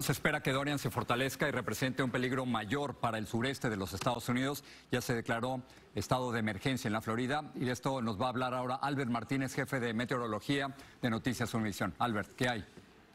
Se espera que Dorian se fortalezca y represente un peligro mayor para el sureste de los Estados Unidos. Ya se declaró estado de emergencia en la Florida y de esto nos va a hablar ahora Albert Martínez, jefe de meteorología de Noticias Univisión. Albert, ¿qué hay?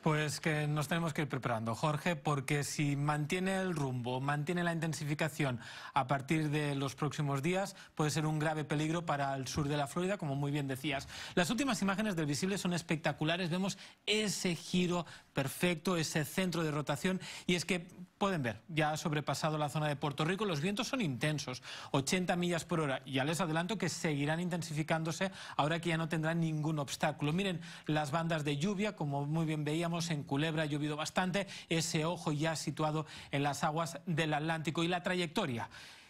Pues que nos tenemos que ir preparando, Jorge, porque si mantiene el rumbo, mantiene la intensificación a partir de los próximos días, puede ser un grave peligro para el sur de la Florida, como muy bien decías. Las últimas imágenes del visible son espectaculares, vemos ese giro perfecto, ese centro de rotación, y es que pueden ver, ya ha sobrepasado la zona de Puerto Rico, los vientos son intensos, 80 millas por hora, ya les adelanto que seguirán intensificándose ahora que ya no tendrán ningún obstáculo. Miren las bandas de lluvia, como muy bien veíamos en Culebra ha llovido bastante, ese ojo ya situado en las aguas del Atlántico y la trayectoria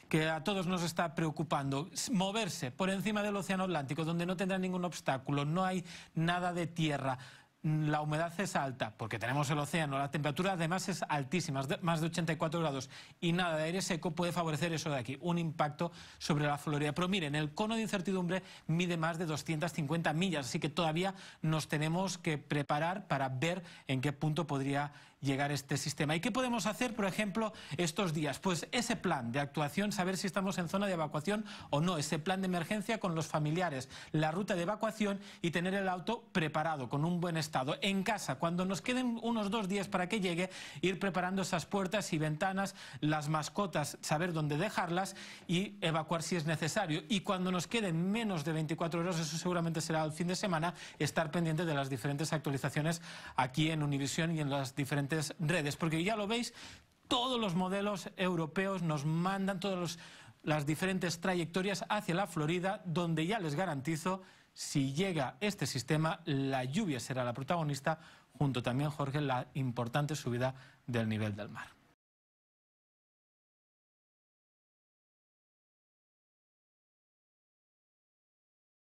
que a todos nos está preocupando. Moverse por encima del Océano Atlántico, donde no tendrá ningún obstáculo, no hay nada de tierra la humedad es alta, porque tenemos el océano, la temperatura además es altísima, más de 84 grados, y nada de aire seco puede favorecer eso de aquí, un impacto sobre la Florida. Pero miren, el cono de incertidumbre mide más de 250 millas, así que todavía nos tenemos que preparar para ver en qué punto podría llegar este sistema. ¿Y qué podemos hacer, por ejemplo, estos días? Pues ese plan de actuación, saber si estamos en zona de evacuación o no, ese plan de emergencia con los familiares, la ruta de evacuación y tener el auto preparado, con un buen estado. En casa, cuando nos queden unos dos días para que llegue, ir preparando esas puertas y ventanas, las mascotas, saber dónde dejarlas y evacuar si es necesario. Y cuando nos queden menos de 24 horas, eso seguramente será el fin de semana, estar pendiente de las diferentes actualizaciones aquí en Univisión y en las diferentes redes, porque ya lo veis, todos los modelos europeos nos mandan todas las diferentes trayectorias hacia la Florida, donde ya les garantizo, si llega este sistema, la lluvia será la protagonista, junto también, Jorge, la importante subida del nivel del mar.